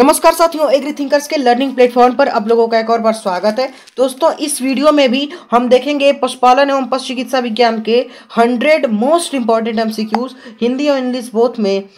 नमस्कार साथियों agri thinkers के लर्निंग प्लेटफॉर्म पर आप लोगों का एक और बार स्वागत है दोस्तों इस वीडियो में भी हम देखेंगे पशुपालन एवं पशु चिकित्सा विज्ञान के 100 मोस्ट इंपॉर्टेंट एमसीक्यूज हिंदी और इंग्लिश बोथ में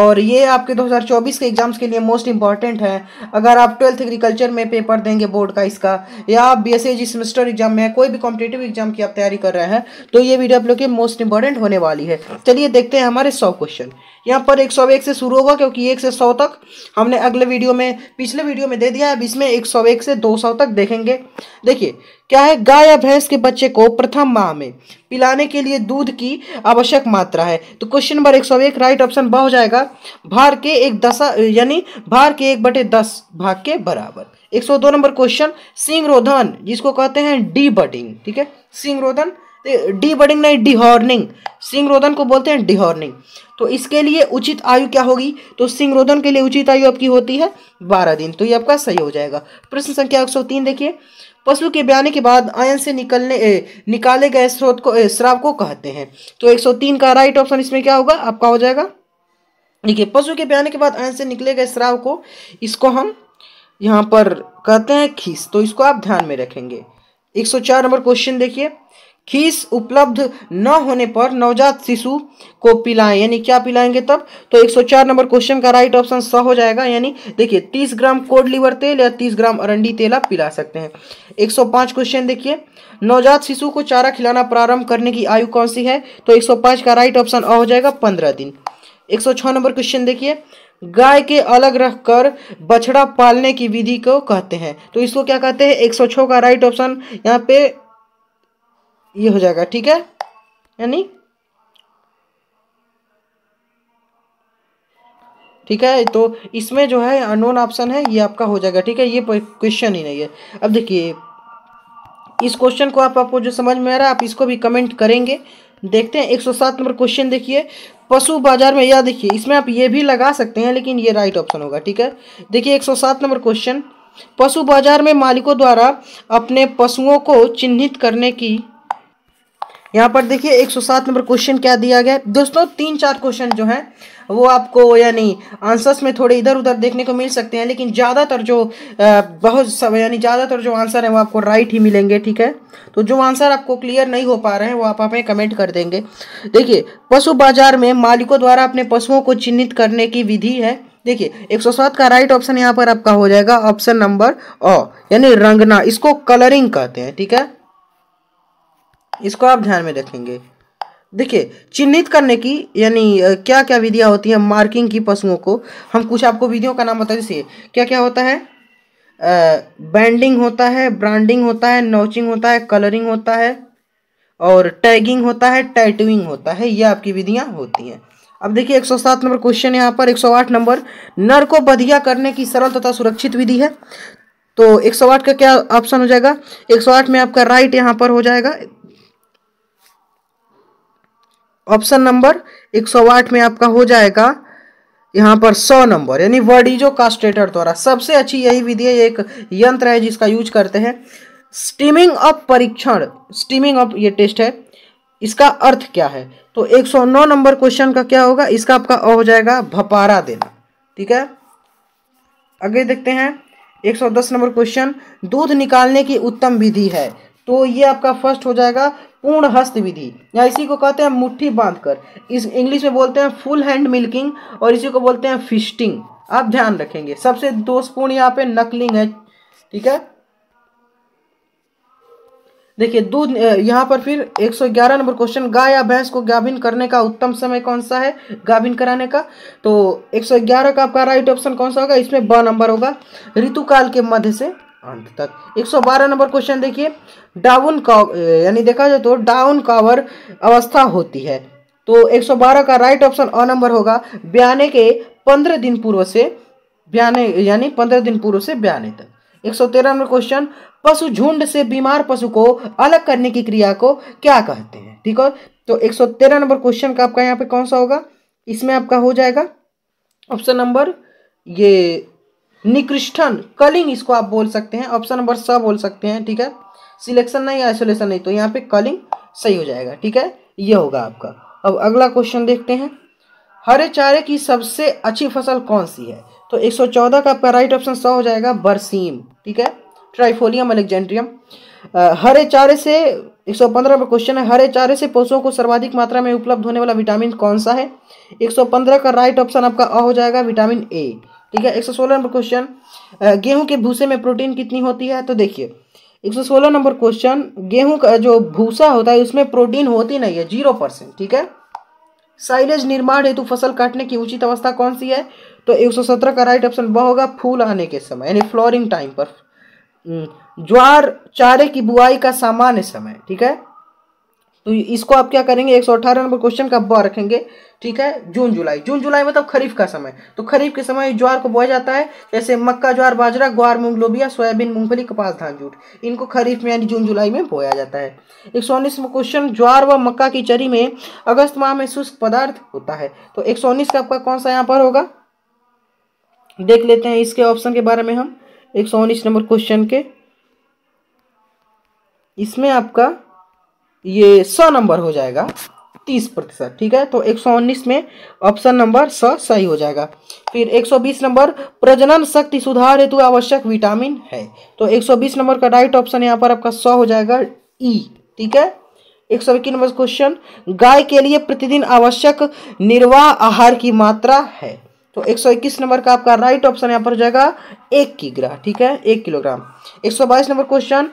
और ये आपके 2024 के एग्जाम्स के लिए मोस्ट इंपॉर्टेंट है अगर आप ट्वेल्थ एग्रीकल्चर में पेपर देंगे बोर्ड का इसका या आप बी एस सेमेस्टर एग्जाम में कोई भी कॉम्पिटेटिव एग्जाम की आप तैयारी कर रहे हैं तो ये वीडियो आप लोग के मोस्ट इंपॉर्टेंट होने वाली है चलिए देखते हैं हमारे सौ क्वेश्चन यहाँ पर एक सौ एक से शुरू होगा क्योंकि एक से सौ तक हमने अगले वीडियो में पिछले वीडियो में दे दिया है अब इसमें एक सौ एक से दो सौ तक देखेंगे देखिए क्या है गाय या भैंस के बच्चे को प्रथम माह में पिलाने के लिए दूध की आवश्यक मात्रा है तो क्वेश्चन नंबर एक सौ एक राइट ऑप्शन ब हो जाएगा भार के एक दशा यानी भार के एक बटे दस भाग के बराबर एक सौ दो नंबर क्वेश्चन सिंगरोधन जिसको कहते हैं डी बटिंग ठीक है सिंह रोधन डी बडिंग नहीं डिहॉर्निंग सिंह रोदन को बोलते हैं डिहॉर्निंग तो इसके लिए उचित आयु क्या होगी तो सिंह रोदन के लिए उचित आयु आपकी होती है बारह दिन तो ये आपका सही हो जाएगा प्रश्न संख्या एक सौ तीन देखिए पशु के ब्याने के बाद आयन से निकलने ए, निकाले गए स्रोत को श्राव को कहते हैं तो 103 का राइट ऑप्शन इसमें क्या होगा आपका हो जाएगा देखिए पशु के ब्याने के बाद आयन से निकले गए श्राव को इसको हम यहाँ पर कहते हैं खीस तो इसको आप ध्यान में रखेंगे 104 नंबर क्वेश्चन देखिए खीस उपलब्ध न होने पर नवजात शिशु को पिलाएं यानी क्या पिलाएंगे तब तो 104 नंबर क्वेश्चन का राइट ऑप्शन स हो जाएगा यानी देखिए 30 ग्राम कोड लिवर तेल या 30 ग्राम अरंडी तेल आप पिला सकते हैं 105 क्वेश्चन देखिए नवजात शिशु को चारा खिलाना प्रारंभ करने की आयु कौन सी है तो 105 का राइट ऑप्शन अ हो जाएगा पंद्रह दिन एक नंबर क्वेश्चन देखिए गाय के अलग रखकर बछड़ा पालने की विधि को कहते हैं तो इसको क्या कहते हैं 106 का राइट ऑप्शन यहाँ पे ये हो जाएगा ठीक है यानी ठीक है तो इसमें जो है अनोन ऑप्शन है ये आपका हो जाएगा ठीक है ये क्वेश्चन ही नहीं है अब देखिए इस क्वेश्चन को आप आपको जो समझ में आ रहा है आप इसको भी कमेंट करेंगे देखते हैं 107 नंबर क्वेश्चन देखिए पशु बाजार में या देखिए इसमें आप ये भी लगा सकते हैं लेकिन ये राइट ऑप्शन होगा ठीक है देखिए 107 नंबर क्वेश्चन पशु बाजार में मालिकों द्वारा अपने पशुओं को चिन्हित करने की यहाँ पर देखिए 107 नंबर क्वेश्चन क्या दिया गया दोस्तों तीन चार क्वेश्चन जो है वो आपको यानी आंसर्स में थोड़े इधर उधर देखने को मिल सकते हैं लेकिन ज़्यादातर जो बहुत यानी ज़्यादातर जो आंसर है वो आपको राइट ही मिलेंगे ठीक है तो जो आंसर आपको क्लियर नहीं हो पा रहे हैं वो आप हमें कमेंट कर देंगे देखिए पशु बाजार में मालिकों द्वारा अपने पशुओं को चिन्हित करने की विधि है देखिए सात का राइट ऑप्शन यहाँ पर आपका हो जाएगा ऑप्शन नंबर अ यानी रंगना इसको कलरिंग कहते हैं ठीक है इसको आप ध्यान में रखेंगे देखिए चिन्हित करने की यानी क्या क्या विधियाँ होती हैं मार्किंग की पशुओं को हम कुछ आपको विधियों का नाम बता दीजिए क्या क्या होता है बैंडिंग होता है ब्रांडिंग होता है नोचिंग होता है कलरिंग होता है और टैगिंग होता है टैटूइंग होता है ये आपकी विधियाँ होती हैं अब देखिए 107 नंबर क्वेश्चन यहाँ पर 108 नंबर नर को बधिया करने की सरल तथा सुरक्षित विधि है तो 108 का क्या ऑप्शन हो जाएगा 108 में आपका राइट यहाँ पर हो जाएगा ऑप्शन नंबर 108 में आपका हो जाएगा यहाँ पर सौ नंबर यानी वर्डिजो कास्टेटर द्वारा सबसे अच्छी यही विधि है एक यंत्र है जिसका यूज करते हैं स्टीमिंग अप परीक्षण स्टीमिंग अप ये टेस्ट है इसका अर्थ क्या है तो 109 नंबर क्वेश्चन का क्या होगा इसका आपका हो जाएगा भपारा देना ठीक है आगे देखते हैं 110 नंबर क्वेश्चन दूध निकालने की उत्तम विधि है तो ये आपका फर्स्ट हो जाएगा पूर्ण हस्त विधि या इसी को कहते हैं मुट्ठी बांधकर इस इंग्लिश में बोलते हैं फुल हैंड मिल्किंग और इसी को बोलते हैं फिस्टिंग आप ध्यान रखेंगे सबसे दोषपूर्ण यहाँ पे नकलिंग है ठीक है देखिए दूध यहाँ पर फिर 111 नंबर क्वेश्चन गाय या भैंस को गाभिन करने का उत्तम समय कौन सा है गाभिन कराने का तो 111 का आपका राइट ऑप्शन कौन सा होगा इसमें ब नंबर होगा ऋतुकाल के मध्य से अंत तक 112 नंबर क्वेश्चन देखिए डाउन यानी देखा जाए तो डाउन कावर अवस्था होती है तो 112 का राइट ऑप्शन अ नंबर होगा ब्याने के पंद्रह दिन पूर्व से ब्याने यानी पंद्रह दिन पूर्व से ब्याने तक एक सौ तेरह नंबर क्वेश्चन पशु झुंड से बीमार पशु को अलग करने की क्रिया को क्या कहते हैं ठीक है तो एक सौ तेरह नंबर क्वेश्चन का आपका यहाँ पे कौन सा होगा इसमें आपका हो जाएगा ऑप्शन नंबर ये निकृष्ठन कलिंग इसको आप बोल सकते हैं ऑप्शन नंबर स बोल सकते हैं ठीक है सिलेक्शन नहीं आइसोलेशन नहीं तो यहाँ पे कलिंग सही हो जाएगा ठीक है ये होगा आपका अब अगला क्वेश्चन देखते हैं हरे चारे की सबसे अच्छी फसल कौन सी है तो 114 का आपका राइट ऑप्शन स हो जाएगा बरसीम ठीक है ट्राइफोलियम अलेक्जेंड्रियम हरे चारे से 115 पर क्वेश्चन है हरे चारे से पशुओं को सर्वाधिक मात्रा में उपलब्ध होने वाला विटामिन कौन सा है 115 का राइट ऑप्शन आपका अ हो जाएगा विटामिन ए ठीक है एक सौ सोलह नंबर क्वेश्चन गेहूं के भूसे में प्रोटीन कितनी होती है तो देखिए एक सौ सोलह नंबर क्वेश्चन गेहूं का जो भूसा होता है उसमें प्रोटीन होती नहीं है जीरो परसेंट ठीक है साइलेज निर्माण हेतु फसल काटने की उचित अवस्था कौन सी है तो एक सौ सत्रह का राइट ऑप्शन वह होगा फूल आने के समय यानी फ्लोरिंग टाइम पर ज्वार चारे की बुआई का सामान्य समय ठीक है तो इसको आप क्या करेंगे एक नंबर क्वेश्चन का ब रखेंगे ठीक है जून जुलाई जून जुलाई मतलब खरीफ का समय तो खरीफ के समय ज्वार को बोया जाता है जैसे मक्का ज्वार बाजरा ग्वार मूंग लोबिया सोयाबीन मूंगफली कपास धान जूट इनको खरीफ में यानी जून जुलाई में बोया जाता है एक सौ उन्नीसवा क्वेश्चन ज्वार व मक्का की चरी में अगस्त माह में शुष्क पदार्थ होता है तो एक सौ उन्नीस का आपका कौन सा यहाँ पर होगा देख लेते हैं इसके ऑप्शन के बारे में हम एक नंबर क्वेश्चन के इसमें आपका ये स नंबर हो जाएगा तीस प्रतिशत ठीक है तो एक सौ उन्नीस में ऑप्शन नंबर स सही हो जाएगा फिर एक सौ बीस नंबर प्रजनन शक्ति सुधार हेतु आवश्यक विटामिन है तो एक सौ बीस नंबर का राइट ऑप्शन यहाँ पर आपका स हो जाएगा ई e, ठीक है एक सौ इक्कीस नंबर क्वेश्चन गाय के लिए प्रतिदिन आवश्यक निर्वाह आहार की मात्रा है तो एक सौ इक्कीस नंबर का आपका राइट ऑप्शन यहाँ पर हो जाएगा एक किग्रा ठीक है एक किलोग्राम बाईस नंबर क्वेश्चन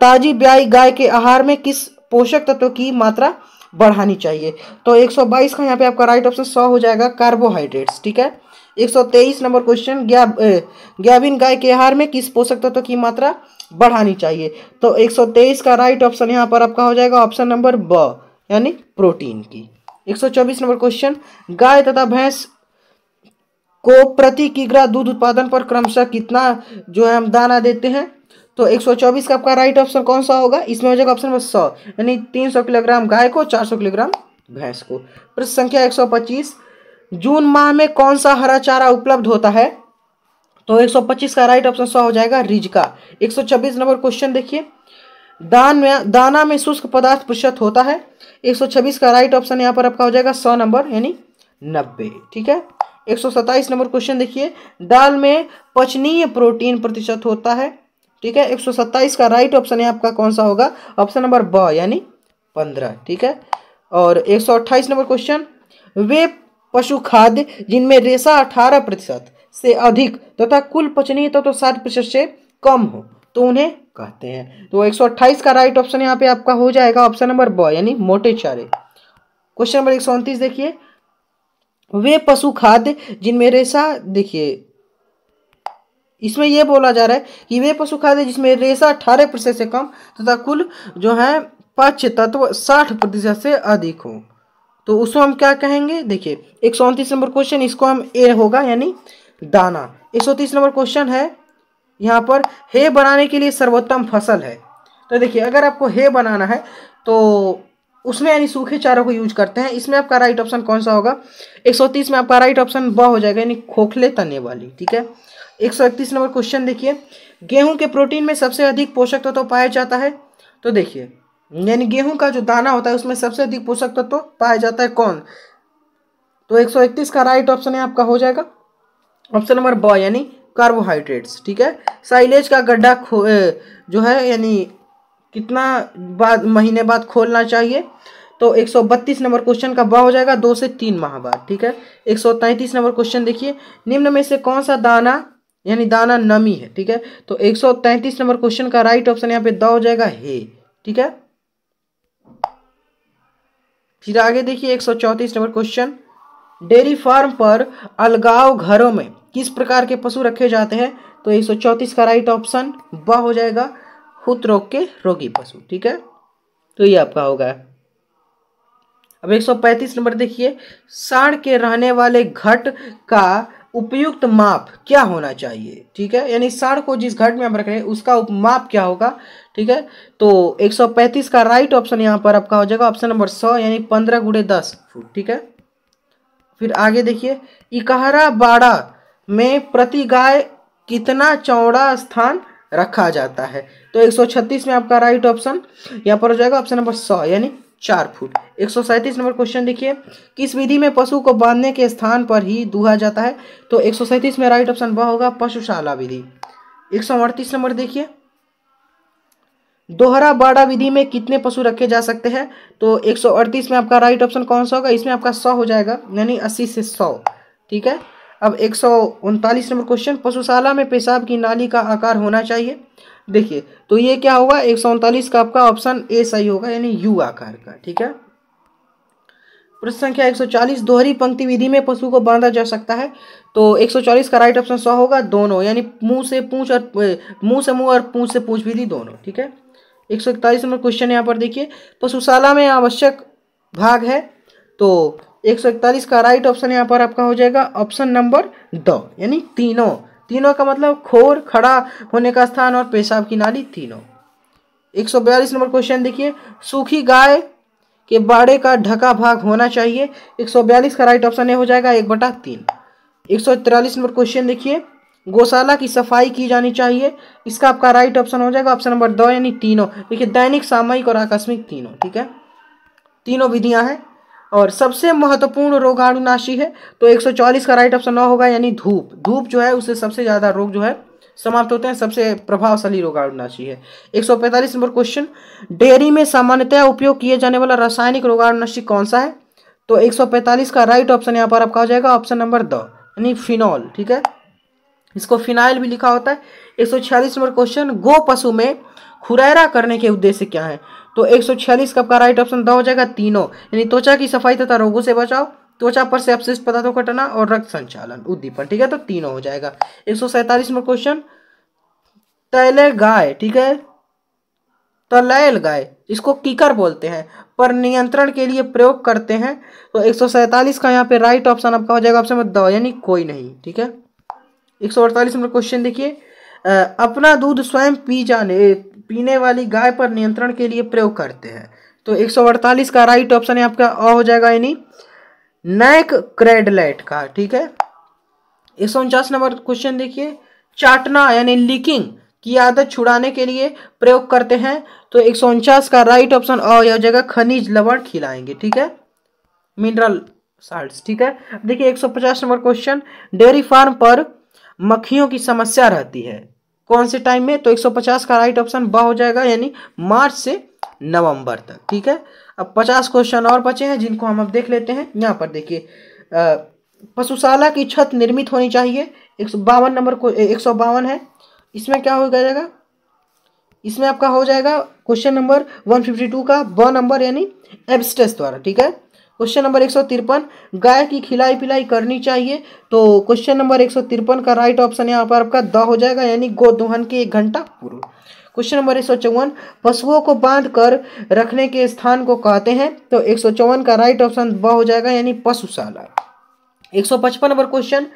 ताजी ब्याई गाय के आहार में किस पोषक तत्वों की मात्रा बढ़ानी चाहिए तो 122 का यहाँ पे आपका राइट ऑप्शन सौ हो जाएगा कार्बोहाइड्रेट्स ठीक है 123 नंबर क्वेश्चन गैबिन गाय के आहार में किस पोषक तत्व की मात्रा बढ़ानी चाहिए तो 123 का राइट ऑप्शन यहाँ पर आपका हो जाएगा ऑप्शन नंबर ब यानी प्रोटीन की 124 नंबर क्वेश्चन गाय तथा भैंस को प्रति किग्रा दूध उत्पादन पर क्रमशः कितना जो है हम दाना देते हैं तो 124 का आपका राइट ऑप्शन कौन सा होगा इसमें हो जाएगा ऑप्शन नंबर सौ यानी 300 किलोग्राम गाय को 400 किलोग्राम भैंस को प्रश्न संख्या 125 जून माह में कौन सा हरा चारा उपलब्ध होता है तो 125 का राइट ऑप्शन सौ हो जाएगा रिज का छब्बीस नंबर क्वेश्चन देखिए दान में दाना में शुष्क पदार्थ प्रतिशत होता है छब्बीस का राइट ऑप्शन यहाँ पर आपका हो जाएगा सौ नंबर यानी नब्बे ठीक है सत्ताईस नंबर क्वेश्चन देखिए दाल में पचनीय प्रोटीन प्रतिशत होता है ठीक है 127 का राइट ऑप्शन है आपका कौन सा होगा ऑप्शन नंबर ब यानी पंद्रह ठीक है और 128 नंबर क्वेश्चन वे पशु खाद्य जिनमें रेशा अठारह प्रतिशत से अधिक तथा तो कुल पचनीय तत्व तो सात प्रतिशत से कम हो तो उन्हें कहते हैं तो 128 का राइट ऑप्शन यहाँ पे आपका हो जाएगा ऑप्शन नंबर ब यानी मोटे चारे क्वेश्चन नंबर एक देखिए वे पशु खाद्य जिनमें रेशा देखिए इसमें यह बोला जा रहा है कि वे पशु खाद्य जिसमें रेशा अठारह प्रतिशत से कम तथा कुल जो है पाच तत्व साठ प्रतिशत से अधिक हो तो उसको हम क्या कहेंगे देखिए एक सौ उनतीस नंबर क्वेश्चन इसको हम ए होगा यानी दाना एक सौ तीस नंबर क्वेश्चन है यहाँ पर हे बनाने के लिए सर्वोत्तम फसल है तो देखिए अगर आपको हे बनाना है तो उसमें यानी सूखे चारों को यूज करते हैं इसमें आपका राइट ऑप्शन कौन सा होगा 130 में आपका राइट ऑप्शन ब हो जाएगा यानी खोखले तने वाली ठीक है एक सौ इकतीस नंबर क्वेश्चन देखिए गेहूं के प्रोटीन में सबसे अधिक पोषक तत्व तो पाया जाता है तो देखिए यानी गेहूं का जो दाना होता है उसमें सबसे अधिक पोषक तत्व तो पाया जाता है कौन तो एक सौ इकतीस का राइट ऑप्शन है आपका हो जाएगा ऑप्शन नंबर ब यानी कार्बोहाइड्रेट्स ठीक है साइलेज का गड्ढा जो है यानी कितना बाद महीने बाद खोलना चाहिए तो 132 नंबर क्वेश्चन का ब हो जाएगा दो से तीन माह बाद ठीक है 133 नंबर क्वेश्चन देखिए निम्न में से कौन सा दाना यानी दाना नमी है ठीक है तो 133 नंबर क्वेश्चन का राइट ऑप्शन यहाँ पे द हो जाएगा हे ठीक है फिर आगे देखिए एक नंबर क्वेश्चन डेयरी फार्म पर अलगाव घरों में किस प्रकार के पशु रखे जाते हैं तो एक का राइट ऑप्शन ब हो जाएगा हुत रोग के रोगी पशु ठीक है तो ये आपका होगा अब 135 नंबर देखिए साढ़ के रहने वाले घट का उपयुक्त माप क्या होना चाहिए ठीक है यानी साढ़ को जिस घट में हम रख रहे हैं उसका माप क्या होगा ठीक है तो 135 का राइट ऑप्शन यहाँ पर आपका हो जाएगा ऑप्शन नंबर सौ यानी पंद्रह गुड़े दस फुट ठीक है फिर आगे देखिए इकहरा बाड़ा में प्रति गाय कितना चौड़ा स्थान रखा जाता है तो 136 में आपका राइट ऑप्शन यहाँ पर हो जाएगा ऑप्शन नंबर सौ यानी चार फुट एक सौ सैंतीस नंबर क्वेश्चन देखिए किस विधि में पशु को बांधने के स्थान पर ही दुहा जाता है तो एक सौ सैंतीस में राइट ऑप्शन वह होगा पशुशाला विधि एक सौ अड़तीस नंबर देखिए दोहरा बाड़ा विधि में कितने पशु रखे जा सकते हैं तो एक सौ अड़तीस में आपका राइट ऑप्शन कौन सा होगा इसमें आपका सौ हो जाएगा यानी अस्सी से सौ ठीक है अब एक नंबर क्वेश्चन पशुशाला में पेशाब की नाली का आकार होना चाहिए देखिए तो ये क्या होगा एक का आपका ऑप्शन ए सही होगा यानी यू आकार का ठीक है प्रश्न संख्या 140 दोहरी पंक्ति विधि में पशु को बांधा जा सकता है तो 140 का राइट ऑप्शन सौ होगा दोनों यानी मुंह से पूछ और मुंह से मुंह और पूछ से पूछ विधि दोनों ठीक है एक सौ इकतालीस नंबर क्वेश्चन यहाँ पर देखिए पशुशाला में आवश्यक भाग है तो एक सौ इकतालीस का राइट ऑप्शन यहाँ पर आपका हो जाएगा ऑप्शन नंबर दो यानी तीनों तीनों का मतलब खोर खड़ा होने का स्थान और पेशाब की नाली तीनों एक सौ बयालीस नंबर क्वेश्चन देखिए सूखी गाय के बाड़े का ढका भाग होना चाहिए एक सौ बयालीस का राइट ऑप्शन हो जाएगा एक बटा तीन एक सौ तिरालीस नंबर क्वेश्चन देखिए गौशाला की सफाई की जानी चाहिए इसका आपका राइट ऑप्शन हो जाएगा ऑप्शन नंबर दो यानी तीनों देखिए दैनिक सामयिक और आकस्मिक तीनों ठीक है तीनों विधियां हैं और सबसे महत्वपूर्ण रोगाणुनाशी है तो 144 का राइट ऑप्शन न होगा यानी धूप धूप जो है उससे सबसे ज़्यादा रोग जो है समाप्त होते हैं सबसे प्रभावशाली रोगाणुनाशी है 145 नंबर क्वेश्चन डेयरी में सामान्यतया उपयोग किए जाने वाला रासायनिक रोगाणुनाशी कौन सा है तो 145 का राइट ऑप्शन यहाँ पर आपका हो जाएगा ऑप्शन नंबर द यानी फिनॉल ठीक है इसको फिनाइल भी लिखा होता है एक नंबर क्वेश्चन गो पशु में खुरैरा करने के उद्देश्य क्या है तो एक सौ छियालीस का राइट ऑप्शन द हो जाएगा तीनों यानी त्वचा की सफाई तथा रोगों से बचाओ त्वचा पर से अपशिष्ट पदार्थों को हटाना और रक्त संचालन उद्दीपन ठीक है तो तीनों हो जाएगा एक सौ सैतालीस क्वेश्चन तैले गाय ठीक है तलैल गाय इसको कीकर बोलते हैं पर नियंत्रण के लिए प्रयोग करते हैं तो एक का यहाँ पे राइट ऑप्शन आपका हो जाएगा ऑप्शन द यानी कोई नहीं ठीक है एक सौ अड़तालीस नंबर क्वेश्चन देखिए अपना दूध स्वयं पी जाने पीने वाली गाय पर नियंत्रण के लिए प्रयोग करते हैं तो 148 का राइट ऑप्शन है आपका अ हो जाएगा यानी नैक क्रेडलेट का ठीक है एक नंबर क्वेश्चन देखिए चाटना यानी लीकिंग की आदत छुड़ाने के लिए प्रयोग करते हैं तो एक का राइट ऑप्शन अ हो जाएगा खनिज लवण खिलाएंगे ठीक है मिनरल साल्ट ठीक है देखिए 150 नंबर क्वेश्चन डेयरी फार्म पर मक्खियों की समस्या रहती है कौन से टाइम में तो 150 का राइट ऑप्शन ब हो जाएगा यानी मार्च से नवंबर तक ठीक है अब 50 क्वेश्चन और बचे हैं जिनको हम अब देख लेते हैं यहाँ पर देखिए पशुशाला की छत निर्मित होनी चाहिए एक नंबर को एक है इसमें क्या हो जाएगा इसमें आपका हो जाएगा क्वेश्चन नंबर 152 का ब नंबर यानी एब्स्टेस द्वारा ठीक है क्वेश्चन नंबर एक सौ तिरपन गाय की खिलाई पिलाई करनी चाहिए तो क्वेश्चन नंबर एक सौ तिरपन का राइट ऑप्शन यहाँ पर आपका द हो जाएगा यानी गो दोहन के एक घंटा पूर्व क्वेश्चन नंबर एक सौ चौवन पशुओं को बांध कर रखने के स्थान को कहते हैं तो एक सौ चौवन का राइट ऑप्शन ब हो जाएगा यानी पशुशाला एक सौ पचपन नंबर क्वेश्चन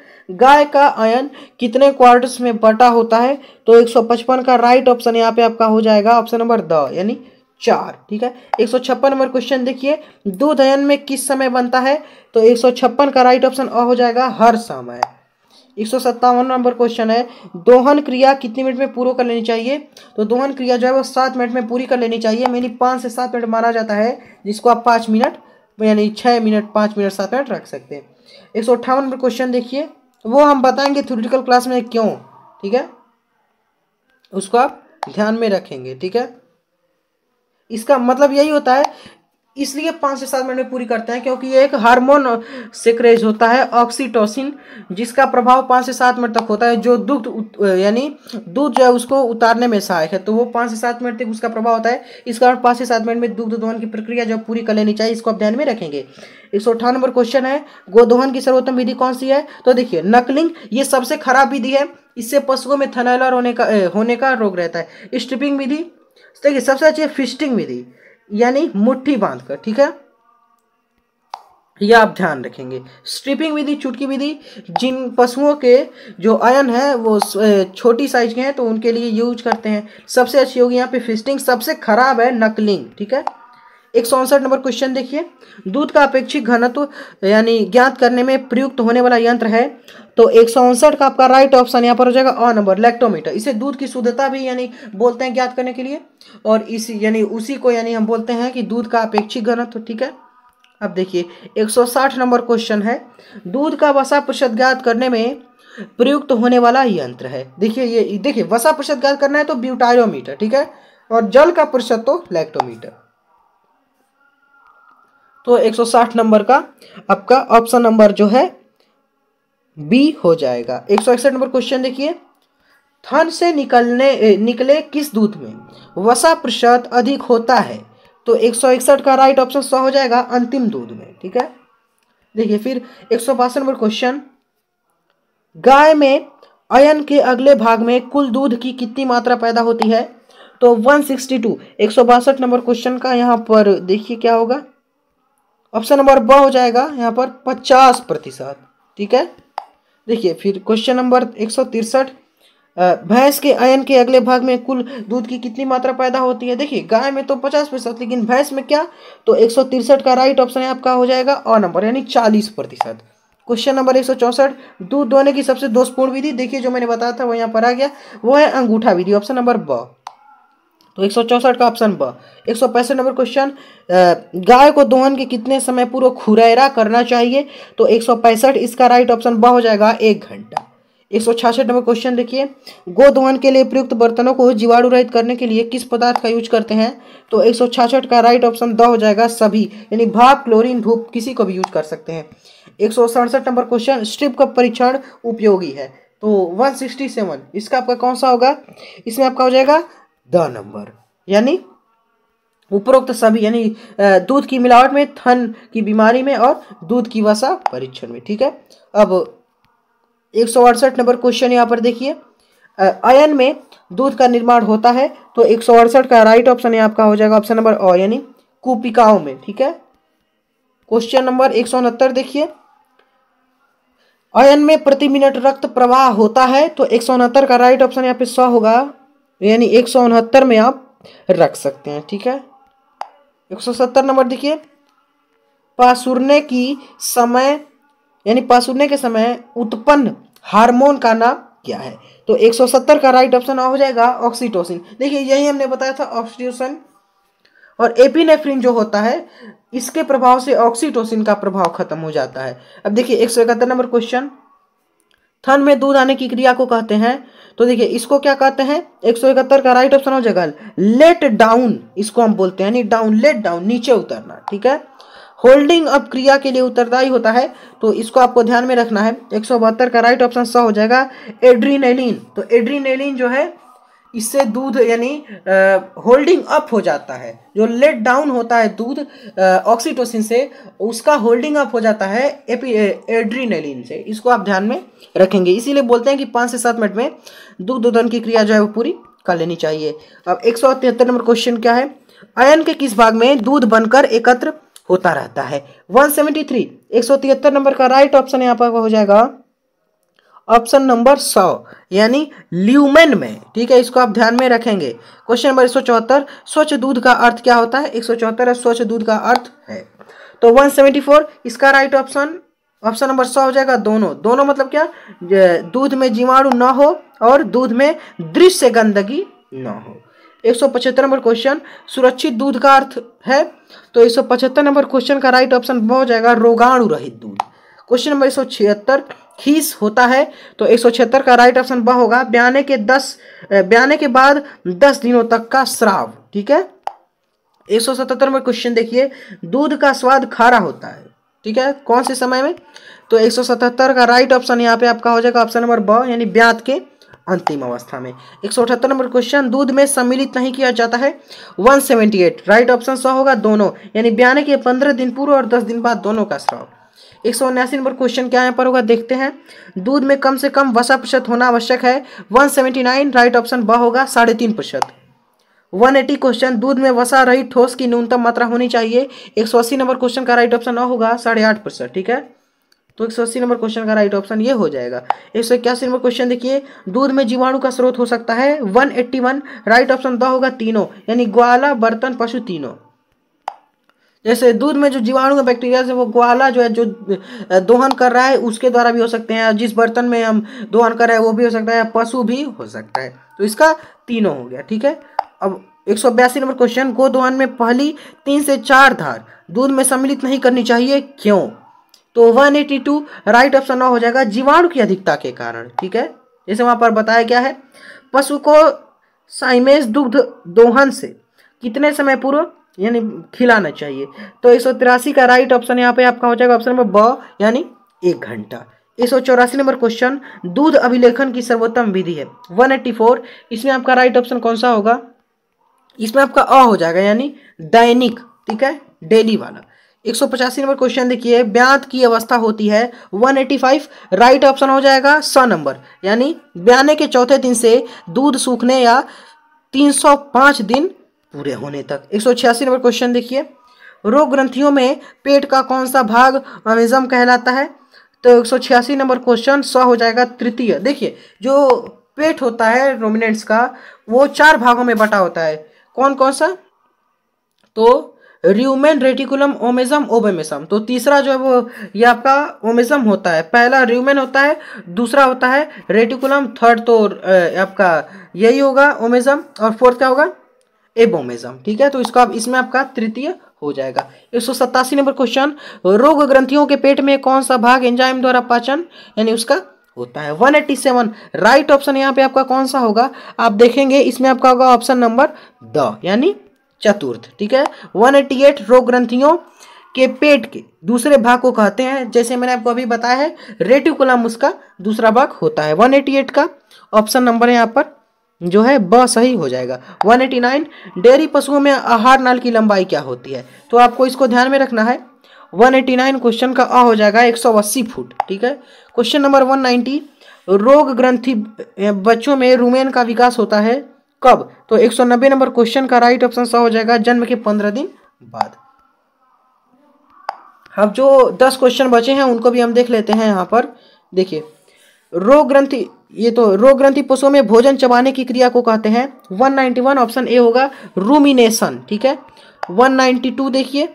गाय का आयन कितने क्वार्टर्स में बटा होता है तो एक सौ पचपन का राइट ऑप्शन यहाँ पे आपका हो जाएगा ऑप्शन नंबर द यानी चार ठीक है एक सौ छप्पन नंबर क्वेश्चन देखिए दूध अयन में किस समय बनता है तो एक सौ छप्पन का राइट ऑप्शन अ हो जाएगा हर समय एक सौ सत्तावन नंबर क्वेश्चन है दोहन क्रिया कितने मिनट में पूरा कर लेनी चाहिए तो दोहन क्रिया जो है वो सात मिनट में पूरी कर लेनी चाहिए मैंने पाँच से सात मिनट माना जाता है जिसको आप पाँच मिनट यानी छः मिनट पाँच मिनट सात मिनट रख सकते हैं एक सौ अट्ठावन नंबर क्वेश्चन देखिए वो हम बताएंगे थ्योरिटिकल क्लास में क्यों ठीक है उसको आप ध्यान में रखेंगे ठीक है इसका मतलब यही होता है इसलिए पाँच से सात मिनट में पूरी करते हैं क्योंकि ये एक हार्मोन सेक्रेज होता है ऑक्सीटोसिन जिसका प्रभाव पाँच से सात मिनट तक होता है जो दुग्ध यानी दूध जो है उसको उतारने में सहायक है तो वो पाँच से सात मिनट तक उसका प्रभाव होता है इस कारण पाँच से सात मिनट में दुग्ध दोहन की प्रक्रिया जो पूरी कर लेनी चाहिए इसको आप ध्यान में रखेंगे एक सौ अठारह नंबर क्वेश्चन है गोदोहन की सर्वोत्तम विधि कौन सी है तो देखिए नकलिंग ये सबसे खराब विधि है इससे पशुओं में थनैलर होने का होने का रोग रहता है स्ट्रिपिंग विधि तो देखिए सबसे अच्छी है फिस्टिंग विधि यानी मुट्ठी बांधकर ठीक है यह आप ध्यान रखेंगे स्ट्रिपिंग विधि चुटकी विधि जिन पशुओं के जो आयन है वो छोटी साइज के हैं तो उनके लिए यूज करते हैं सबसे अच्छी होगी यहाँ पे फिस्टिंग सबसे खराब है नकलिंग ठीक है एक नंबर क्वेश्चन देखिए दूध का अपेक्षिक घनत्व यानी ज्ञात करने में प्रयुक्त होने वाला यंत्र है तो एक का आपका राइट ऑप्शन यहाँ पर हो जाएगा अ नंबर लैक्टोमीटर इसे दूध की शुद्धता भी यानी बोलते हैं ज्ञात करने के लिए और इस यानी उसी को यानी हम बोलते हैं कि दूध का अपेक्षिक घनत्व ठीक है अब देखिए 160 नंबर क्वेश्चन है दूध का वसा प्रतिशत ज्ञात करने में प्रयुक्त होने वाला यंत्र है देखिए ये देखिए वसा प्रतिशत ज्ञात करना है तो ब्यूटायरोमीटर ठीक है और जल का प्रतिशत तो लैक्टोमीटर तो 160 नंबर का आपका ऑप्शन नंबर जो है बी हो जाएगा एक नंबर क्वेश्चन देखिए थन से निकलने निकले किस दूध में वसा प्रतिशत अधिक होता है तो 161 का राइट ऑप्शन सौ हो जाएगा अंतिम दूध में ठीक है देखिए फिर एक नंबर क्वेश्चन गाय में अयन के अगले भाग में कुल दूध की कितनी मात्रा पैदा होती है तो 162 162 नंबर क्वेश्चन का यहाँ पर देखिए क्या होगा ऑप्शन नंबर ब हो जाएगा यहाँ पर पचास प्रतिशत ठीक है देखिए फिर क्वेश्चन नंबर एक सौ तिरसठ भैंस के आयन के अगले भाग में कुल दूध की कितनी मात्रा पैदा होती है देखिए गाय में तो पचास प्रतिशत लेकिन भैंस में क्या तो एक सौ तिरसठ का राइट ऑप्शन है आपका हो जाएगा और नंबर यानी चालीस प्रतिशत क्वेश्चन नंबर एक सौ चौसठ दूध दोने की सबसे दोषपूर्ण विधि देखिए जो मैंने बताया था वो यहाँ पर आ गया वो है अंगूठा विधि ऑप्शन नंबर ब तो एक का ऑप्शन ब एक नंबर क्वेश्चन गाय को दोहन के कितने समय पूर्व खुरैरा करना चाहिए तो एक इसका राइट ऑप्शन ब हो जाएगा एक घंटा एक नंबर क्वेश्चन देखिए गोदोहन के लिए प्रयुक्त बर्तनों को जीवाणु रहित करने के लिए किस पदार्थ का यूज करते हैं तो एक का राइट ऑप्शन द हो जाएगा सभी यानी भाप क्लोरीन धूप किसी को भी यूज कर सकते हैं एक नंबर क्वेश्चन स्ट्रिप का परीक्षण उपयोगी है तो 167 इसका आपका कौन सा होगा इसमें आपका हो जाएगा द नंबर यानी उपरोक्त सभी यानी दूध की मिलावट में थन की बीमारी में और दूध की वसा परीक्षण में ठीक है अब एक नंबर क्वेश्चन यहाँ पर देखिए अयन में दूध का निर्माण होता है तो एक का राइट ऑप्शन है आपका हो जाएगा ऑप्शन नंबर ओ यानी कुपिकाओं में ठीक है क्वेश्चन नंबर एक देखिए अयन में प्रति मिनट रक्त प्रवाह होता है तो एक का राइट ऑप्शन यहाँ पे सौ होगा यानी एक सौ उनहत्तर में आप रख सकते हैं ठीक है एक सौ सत्तर नंबर देखिए पासुरने की समय यानी पासुरने के समय उत्पन्न हार्मोन का नाम क्या है तो 170 का राइट ऑप्शन हो जाएगा ऑक्सीटोसिन देखिए यही हमने बताया था ऑक्सीटोसिन और एपिनेफ्रिन जो होता है इसके प्रभाव से ऑक्सीटोसिन का प्रभाव खत्म हो जाता है अब देखिए एक नंबर क्वेश्चन थन में दूध आने की क्रिया को कहते हैं तो देखिए इसको क्या कहते हैं एक सौ इकहत्तर का राइट ऑप्शन हो जाएगा लेट डाउन इसको हम बोलते हैं यानी डाउन लेट डाउन नीचे उतरना ठीक है होल्डिंग अप क्रिया के लिए उत्तरदायी होता है तो इसको आपको ध्यान में रखना है एक का राइट ऑप्शन स हो जाएगा एड्रीनेलिन तो एड्रीनेलिन जो है इससे दूध यानी होल्डिंग अप हो जाता है जो लेट डाउन होता है दूध ऑक्सीटोसिन से उसका होल्डिंग अप हो जाता है एपी एड्रीनेलिन से इसको आप ध्यान में रखेंगे इसीलिए बोलते हैं कि पाँच से सात मिनट में दूध दोधन की क्रिया जो है वो पूरी कर लेनी चाहिए अब एक नंबर क्वेश्चन क्या है आयन के किस भाग में दूध बनकर एकत्र होता रहता है 173 173 नंबर का राइट ऑप्शन यहाँ पर हो जाएगा ऑप्शन नंबर सौ यानी ल्यूमेन में ठीक है इसको आप ध्यान में रखेंगे क्वेश्चन नंबर एक स्वच्छ दूध का अर्थ क्या होता है एक स्वच्छ दूध का अर्थ है तो 174 इसका राइट ऑप्शन ऑप्शन नंबर सौ हो जाएगा दोनों दोनों मतलब क्या दूध में जीवाणु ना हो और दूध में दृश्य गंदगी ना हो एक सौ पचहत्तर नंबर क्वेश्चन सुरक्षित दूध का अर्थ है तो एक सौ पचहत्तर नंबर क्वेश्चन का राइट ऑप्शन हो जाएगा रोगाणु रहित दूध क्वेश्चन नंबर एक सौ छिहत्तर हीस होता है तो एक का राइट ऑप्शन ब होगा ब्याने के दस बयाने के बाद दस दिनों तक का श्राव ठीक है एक सौ सतहत्तर में क्वेश्चन देखिए दूध का स्वाद खारा होता है ठीक है कौन से समय में तो एक सौ सतहत्तर का राइट ऑप्शन यहाँ पे आपका हो जाएगा ऑप्शन नंबर ब यानी ब्यात के अंतिम अवस्था में एक सौ अठहत्तर नंबर क्वेश्चन दूध में सम्मिलित नहीं किया जाता है one seventy eight right option सौ होगा दोनों यानी ब्याने के पंद्रह दिन पूर्व और दस दिन बाद दोनों का श्राव एक सौ उन्यासी नंबर क्वेश्चन क्या यहाँ पर होगा देखते हैं दूध में कम से कम वसा प्रतिशत होना आवश्यक है one seventy nine right option ब होगा साढ़े तीन प्रतिशत वन एटी क्वेश्चन दूध में वसा रही ठोस की न्यूनतम मात्रा होनी चाहिए एक सौ अस्सी नंबर क्वेश्चन का राइट ऑप्शन न होगा साढ़े आठ परसेंट ठीक है तो एक सौ अस्सी नंबर क्वेश्चन का राइट ऑप्शन ये हो जाएगा एक सौ इक्यासी नंबर क्वेश्चन देखिए दूध में जीवाणु का स्रोत हो सकता है one eighty one right option द होगा तीनों यानी ग्वाला बर्तन पशु तीनों जैसे दूध में जो जीवाणु का बैक्टीरिया से वो ग्वाला जो है जो दोहन कर रहा है उसके द्वारा भी हो सकते हैं जिस बर्तन में हम दोहन कर रहे हैं वो भी हो सकता है पशु भी हो सकता है तो इसका तीनों हो गया ठीक है अब एक सौ बयासी नंबर क्वेश्चन गो दोहन में पहली तीन से चार धार दूध में सम्मिलित नहीं करनी चाहिए क्यों तो one eighty two right option ना हो जाएगा जीवाणु की अधिकता के कारण ठीक है जैसे वहां पर बताया गया है पशु को साइमेज दुग्ध दोहन से कितने समय पूर्व यानी खिलाना चाहिए तो एक का राइट ऑप्शन यहाँ पे आपका हो जाएगा ऑप्शन नंबर ब यानी एक घंटा एक सौ चौरासी नंबर क्वेश्चन दूध अभिलेखन की सर्वोत्तम विधि है वन एट्टी फोर इसमें आपका राइट ऑप्शन कौन सा होगा इसमें आपका अ हो जाएगा यानी दैनिक ठीक है डेली वाला एक सौ पचासी नंबर क्वेश्चन देखिए ब्यांत की अवस्था होती है one eighty five right option हो जाएगा स नंबर यानी ब्याने के चौथे दिन से दूध सूखने या तीन सौ पाँच दिन पूरे होने तक एक नंबर क्वेश्चन देखिए रोग ग्रंथियों में पेट का कौन सा भाग अमेजम कहलाता है तो एक नंबर क्वेश्चन सौ हो जाएगा तृतीय देखिए जो पेट होता है रोमिनेंट्स का वो चार भागों में बटा होता है कौन कौन सा तो र्यूमेन रेटिकुलम ओमेजम ओबेमेसम तो तीसरा जो है वो ये आपका ओमेजम होता है पहला र्यूमेन होता है दूसरा होता है रेटिकुलम थर्ड तो आपका यही होगा ओमेजम और फोर्थ क्या होगा एबोमिज्म ठीक है तो आप इसमें आपका तृतीय हो जाएगा एक सौ सत्तासी नंबर क्वेश्चन रोग ग्रंथियों के पेट में कौन सा भाग एंजाइम द्वारा पाचन यानी उसका होता है 187 राइट ऑप्शन यहाँ पे आपका कौन सा होगा आप देखेंगे इसमें आपका होगा ऑप्शन नंबर द यानी चतुर्थ ठीक है 188 रोग ग्रंथियों के पेट के दूसरे भाग को कहते हैं जैसे मैंने आपको अभी बताया है रेटिकुलम उसका दूसरा भाग होता है 188 का ऑप्शन नंबर है यहाँ पर जो है ब सही हो जाएगा 189 डेयरी पशुओं में आहार नाल की लंबाई क्या होती है तो आपको इसको ध्यान में रखना है 189 क्वेश्चन का अ हो जाएगा 180 फुट ठीक है क्वेश्चन नंबर 190 रोग ग्रंथि बच्चों में रूमेन का विकास होता है कब तो 190 नंबर क्वेश्चन का राइट ऑप्शन स हो जाएगा जन्म के पंद्रह दिन बाद अब जो दस क्वेश्चन बचे हैं उनको भी हम देख लेते हैं यहाँ पर देखिए रोग ग्रंथि ये तो रोग ग्रंथि पशुओं में भोजन चबाने की क्रिया को कहते हैं 191 ऑप्शन ए होगा रूमिनेशन ठीक है 192 देखिए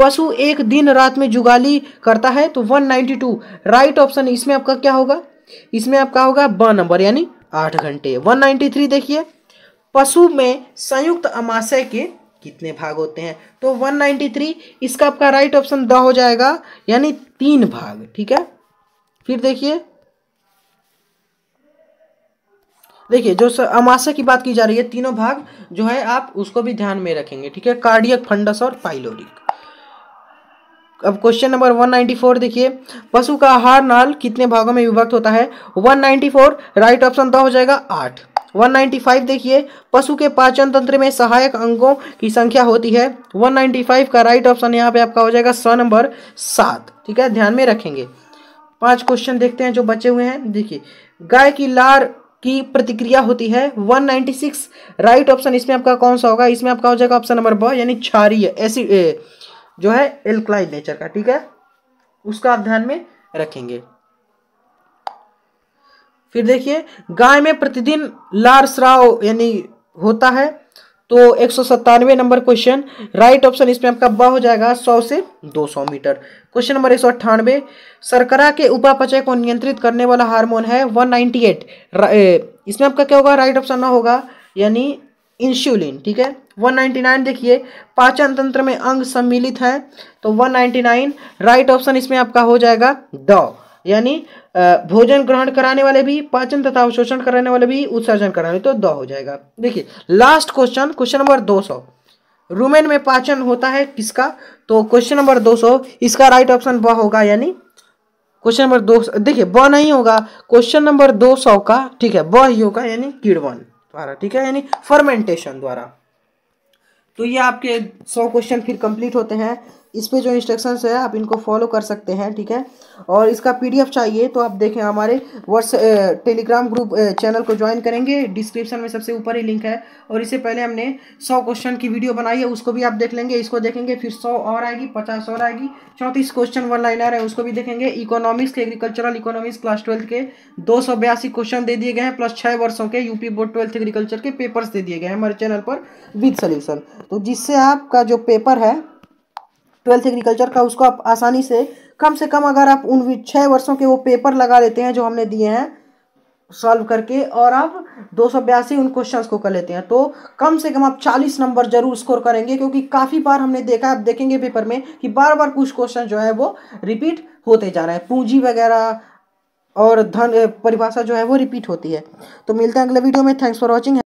पशु एक दिन रात में जुगाली करता है तो 192 राइट ऑप्शन इसमें आपका क्या होगा इसमें आपका होगा ब नंबर यानी आठ घंटे 193 देखिए पशु में संयुक्त अमाशय के कितने भाग होते हैं तो 193 इसका आपका राइट ऑप्शन द हो जाएगा यानी तीन भाग ठीक है फिर देखिए देखिए जो अमाशा की बात की जा रही है तीनों भाग जो है आप उसको भी ध्यान में रखेंगे ठीक है कार्डियक फंडस और पाइलोरिक अब क्वेश्चन नंबर 194 देखिए पशु का आहार नाल कितने भागों में विभक्त होता है 194 राइट ऑप्शन तो हो जाएगा आठ 195 देखिए पशु के पाचन तंत्र में सहायक अंगों की संख्या होती है 195 का राइट ऑप्शन यहाँ पे आपका हो जाएगा स नंबर सात ठीक है ध्यान में रखेंगे पांच क्वेश्चन देखते हैं जो बचे हुए हैं देखिए गाय की लार की प्रतिक्रिया होती है 196 राइट ऑप्शन इसमें आपका कौन सा होगा इसमें आपका हो जाएगा ऑप्शन नंबर ब यानी क्षारीय एसिड जो है एल्क्लाइन नेचर का ठीक है उसका आप ध्यान में रखेंगे फिर देखिए गाय में प्रतिदिन लार स्राव यानी होता है तो एक नंबर क्वेश्चन राइट ऑप्शन इसमें आपका ब हो जाएगा 100 से 200 मीटर क्वेश्चन नंबर एक सरकरा के उपापचय को नियंत्रित करने वाला हार्मोन है 198 इसमें आपका क्या होगा राइट ऑप्शन ना होगा यानी इंसुलिन ठीक है 199 देखिए पाचन तंत्र में अंग सम्मिलित हैं तो 199 राइट ऑप्शन इसमें आपका हो जाएगा ड यानी भोजन ग्रहण कराने वाले भी पाचन तथा अवशोषण कराने वाले भी उत्सर्जन कराने तो द हो जाएगा देखिए लास्ट क्वेश्चन क्वेश्चन नंबर दो सौ रूमेन में पाचन होता है किसका तो क्वेश्चन नंबर दो सौ इसका राइट ऑप्शन ब होगा यानी क्वेश्चन नंबर दो देखिए ब नहीं होगा क्वेश्चन नंबर दो सौ का ठीक है ब ही होगा यानी किड़वन द्वारा ठीक है यानी फर्मेंटेशन द्वारा तो ये आपके सौ क्वेश्चन फिर कंप्लीट होते हैं इस पर जो इंस्ट्रक्शंस है आप इनको फॉलो कर सकते हैं ठीक है और इसका पीडीएफ चाहिए तो आप देखें हमारे व्हाट्स टेलीग्राम ग्रुप चैनल को ज्वाइन करेंगे डिस्क्रिप्शन में सबसे ऊपर ही लिंक है और इससे पहले हमने सौ क्वेश्चन की वीडियो बनाई है उसको भी आप देख लेंगे इसको देखेंगे फिर सौ और आएगी पचास और आएगी चौंतीस क्वेश्चन वन लाइनर है उसको भी देखेंगे इकोनॉमिक्स के एग्रीकल्चरल इकोनॉमिक्स क्लास ट्वेल्थ के दो सौ बयासी क्वेश्चन दे दिए गए हैं प्लस छः वर्षों के यूपी बोर्ड ट्वेल्थ एग्रीकल्चर के पेपर्स दे दिए गए हैं हमारे चैनल पर विद सल्यूशन तो जिससे आपका जो पेपर है ट्वेल्थ एग्रीकल्चर का उसको आप आसानी से कम से कम अगर आप उन छः वर्षों के वो पेपर लगा लेते हैं जो हमने दिए हैं सॉल्व करके और आप दो सौ बयासी उन क्वेश्चन को कर लेते हैं तो कम से कम आप चालीस नंबर जरूर स्कोर करेंगे क्योंकि काफ़ी बार हमने देखा आप देखेंगे पेपर में कि बार बार कुछ क्वेश्चन जो है वो रिपीट होते जा रहे हैं पूंजी वगैरह और धन परिभाषा जो है वो रिपीट होती है तो मिलते हैं अगले वीडियो में थैंक्स फॉर वॉचिंग